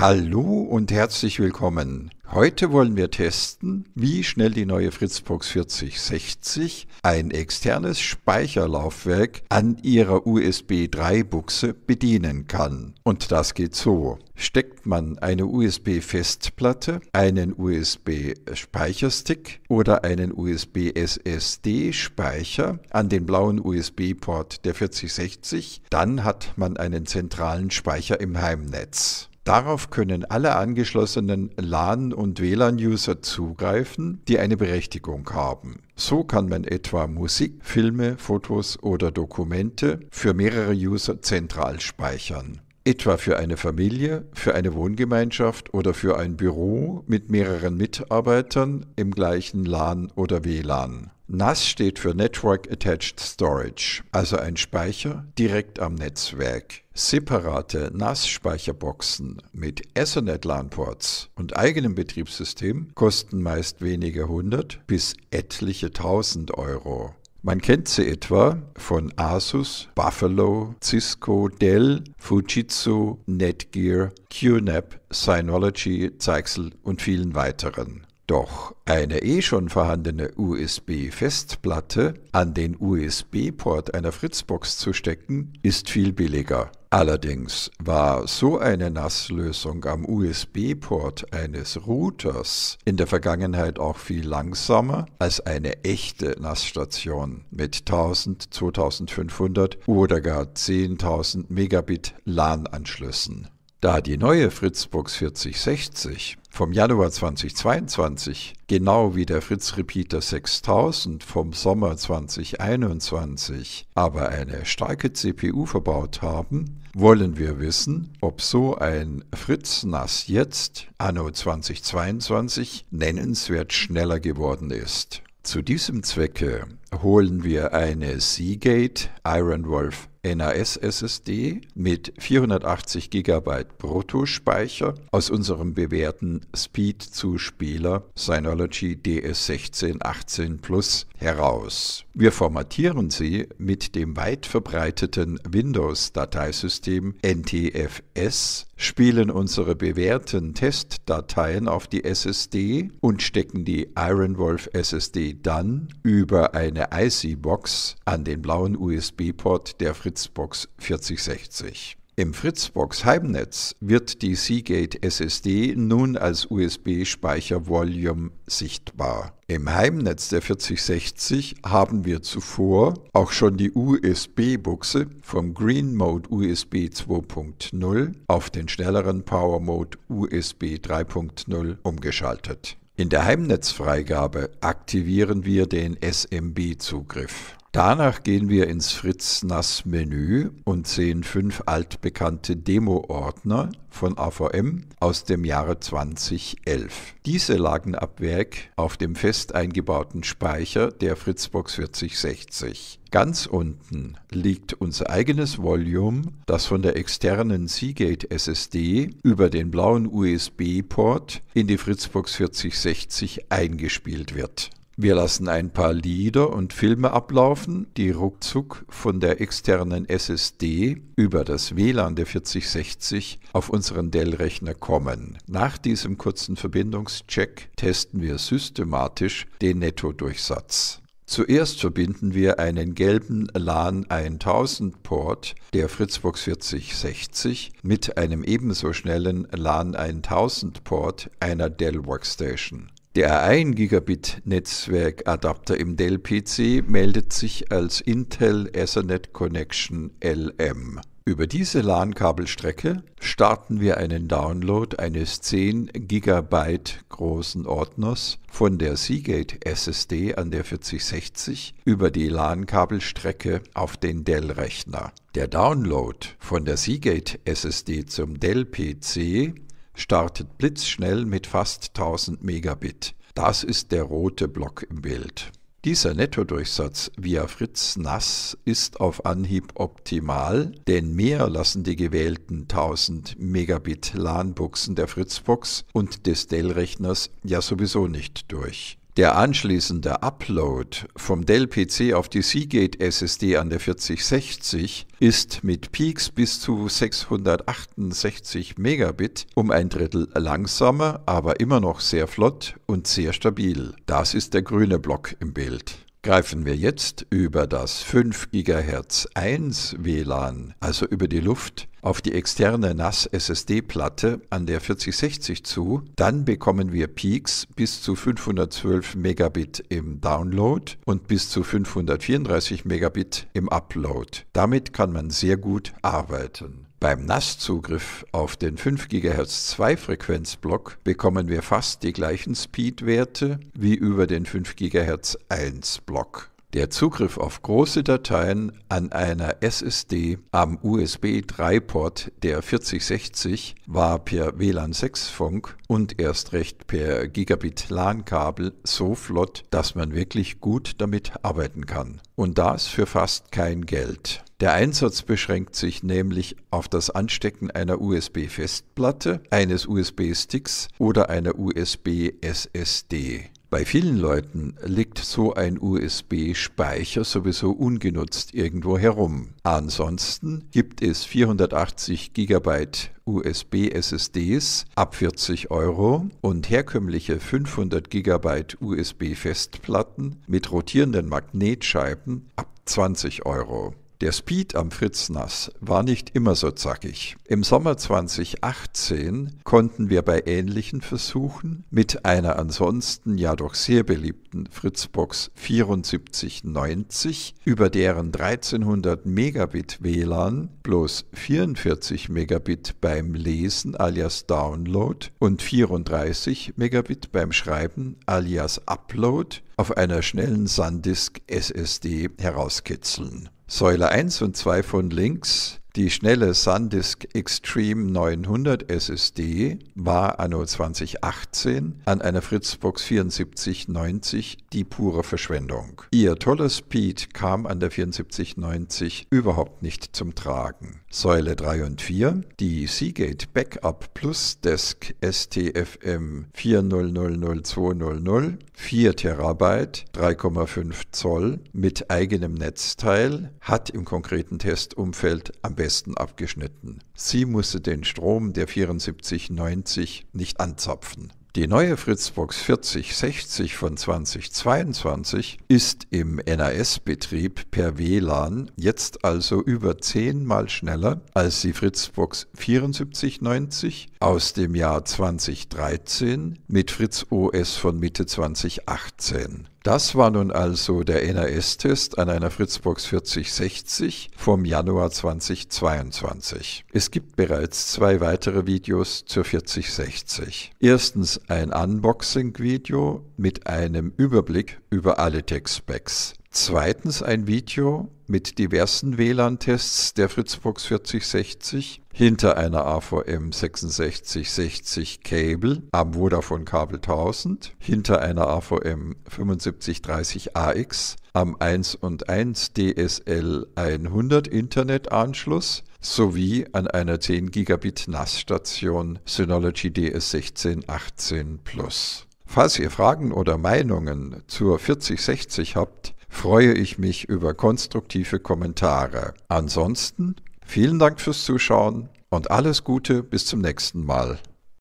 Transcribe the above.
Hallo und herzlich willkommen. Heute wollen wir testen, wie schnell die neue Fritzbox 4060 ein externes Speicherlaufwerk an ihrer USB 3 Buchse bedienen kann. Und das geht so. Steckt man eine USB-Festplatte, einen USB-Speicherstick oder einen USB-SSD-Speicher an den blauen USB-Port der 4060, dann hat man einen zentralen Speicher im Heimnetz. Darauf können alle angeschlossenen LAN- und WLAN-User zugreifen, die eine Berechtigung haben. So kann man etwa Musik, Filme, Fotos oder Dokumente für mehrere User zentral speichern etwa für eine Familie, für eine Wohngemeinschaft oder für ein Büro mit mehreren Mitarbeitern im gleichen LAN oder WLAN. NAS steht für Network Attached Storage, also ein Speicher direkt am Netzwerk. Separate NAS-Speicherboxen mit Ethernet-LAN-Ports und eigenem Betriebssystem kosten meist wenige hundert bis etliche tausend Euro. Man kennt sie etwa von Asus, Buffalo, Cisco, Dell, Fujitsu, Netgear, QNAP, Synology, Zeichsel und vielen weiteren. Doch eine eh schon vorhandene USB-Festplatte an den USB-Port einer Fritzbox zu stecken, ist viel billiger. Allerdings war so eine NAS-Lösung am USB-Port eines Routers in der Vergangenheit auch viel langsamer als eine echte NAS-Station mit 1000, 2500 oder gar 10.000 Megabit LAN-Anschlüssen. Da die neue Fritzbox 4060 vom Januar 2022, genau wie der Fritz Repeater 6000 vom Sommer 2021, aber eine starke CPU verbaut haben, wollen wir wissen, ob so ein Fritz NAS jetzt, anno 2022, nennenswert schneller geworden ist. Zu diesem Zwecke holen wir eine Seagate Iron Wolf NAS-SSD mit 480 GB Bruttospeicher aus unserem bewährten Speed-Zuspieler Synology DS1618 Plus heraus. Wir formatieren sie mit dem weit verbreiteten Windows-Dateisystem NTFS spielen unsere bewährten Testdateien auf die SSD und stecken die Ironwolf SSD dann über eine IC-Box an den blauen USB-Port der Fritzbox 4060. Im Fritzbox Heimnetz wird die Seagate SSD nun als USB-Speichervolume sichtbar. Im Heimnetz der 4060 haben wir zuvor auch schon die USB-Buchse vom Green Mode USB 2.0 auf den schnelleren Power Mode USB 3.0 umgeschaltet. In der Heimnetzfreigabe aktivieren wir den SMB-Zugriff. Danach gehen wir ins Fritz-Nass-Menü und sehen fünf altbekannte Demo-Ordner von AVM aus dem Jahre 2011. Diese lagen ab Werk auf dem fest eingebauten Speicher der Fritzbox 4060. Ganz unten liegt unser eigenes Volume, das von der externen Seagate SSD über den blauen USB-Port in die Fritzbox 4060 eingespielt wird. Wir lassen ein paar Lieder und Filme ablaufen, die ruckzuck von der externen SSD über das WLAN der 4060 auf unseren Dell-Rechner kommen. Nach diesem kurzen Verbindungscheck testen wir systematisch den Nettodurchsatz. Zuerst verbinden wir einen gelben LAN 1000 Port der Fritzbox 4060 mit einem ebenso schnellen LAN 1000 Port einer Dell Workstation. Der 1 Gigabit Netzwerk Adapter im Dell PC meldet sich als Intel Ethernet Connection LM. Über diese LAN-Kabelstrecke starten wir einen Download eines 10 GB großen Ordners von der Seagate SSD an der 4060 über die LAN-Kabelstrecke auf den Dell-Rechner. Der Download von der Seagate SSD zum Dell-PC startet blitzschnell mit fast 1000 Megabit. Das ist der rote Block im Bild. Dieser Nettodurchsatz via Fritz Nass ist auf Anhieb optimal, denn mehr lassen die gewählten 1000 Megabit LAN-Buchsen der Fritzbox und des Dell-Rechners ja sowieso nicht durch. Der anschließende Upload vom Dell-PC auf die Seagate SSD an der 4060 ist mit Peaks bis zu 668 Megabit um ein Drittel langsamer, aber immer noch sehr flott und sehr stabil. Das ist der grüne Block im Bild. Greifen wir jetzt über das 5 GHz 1 WLAN, also über die Luft, auf die externe NAS-SSD-Platte an der 4060 zu, dann bekommen wir Peaks bis zu 512 Megabit im Download und bis zu 534 Megabit im Upload. Damit kann man sehr gut arbeiten. Beim NAS-Zugriff auf den 5 GHz 2-Frequenzblock bekommen wir fast die gleichen Speed-Werte wie über den 5 GHz 1-Block. Der Zugriff auf große Dateien an einer SSD am USB-3-Port der 4060 war per WLAN-6-Funk und erst recht per Gigabit-LAN-Kabel so flott, dass man wirklich gut damit arbeiten kann. Und das für fast kein Geld. Der Einsatz beschränkt sich nämlich auf das Anstecken einer USB-Festplatte, eines USB-Sticks oder einer USB-SSD. Bei vielen Leuten liegt so ein USB-Speicher sowieso ungenutzt irgendwo herum. Ansonsten gibt es 480 GB USB-SSDs ab 40 Euro und herkömmliche 500 GB USB-Festplatten mit rotierenden Magnetscheiben ab 20 Euro. Der Speed am Fritznass war nicht immer so zackig. Im Sommer 2018 konnten wir bei ähnlichen Versuchen mit einer ansonsten ja doch sehr beliebten Fritzbox 7490, über deren 1300 Megabit WLAN bloß 44 Megabit beim Lesen alias Download und 34 Megabit beim Schreiben alias Upload auf einer schnellen SanDisk SSD herauskitzeln. Säule 1 und 2 von links, die schnelle SanDisk Extreme 900 SSD war anno 2018 an einer Fritzbox 7490 die pure Verschwendung. Ihr toller Speed kam an der 7490 überhaupt nicht zum Tragen. Säule 3 und 4, die Seagate Backup Plus Desk STFM 400200 4 Terabyte, 3,5 Zoll mit eigenem Netzteil hat im konkreten Testumfeld am besten abgeschnitten. Sie musste den Strom der 7490 nicht anzapfen. Die neue Fritzbox 4060 von 2022 ist im NAS-Betrieb per WLAN jetzt also über zehnmal schneller als die Fritzbox 7490 aus dem Jahr 2013 mit Fritz OS von Mitte 2018. Das war nun also der nas test an einer Fritzbox 4060 vom Januar 2022. Es gibt bereits zwei weitere Videos zur 4060. Erstens ein Unboxing-Video mit einem Überblick über alle Tech-Specs. Zweitens ein Video mit diversen WLAN-Tests der Fritzbox 4060 hinter einer AVM 6660 Cable am Vodafone Kabel 1000, hinter einer AVM 7530 AX am 1 und 1 DSL 100 Internetanschluss sowie an einer 10 Gigabit NAS-Station Synology DS1618 Plus. Falls ihr Fragen oder Meinungen zur 4060 habt, freue ich mich über konstruktive Kommentare. Ansonsten vielen Dank fürs Zuschauen und alles Gute bis zum nächsten Mal.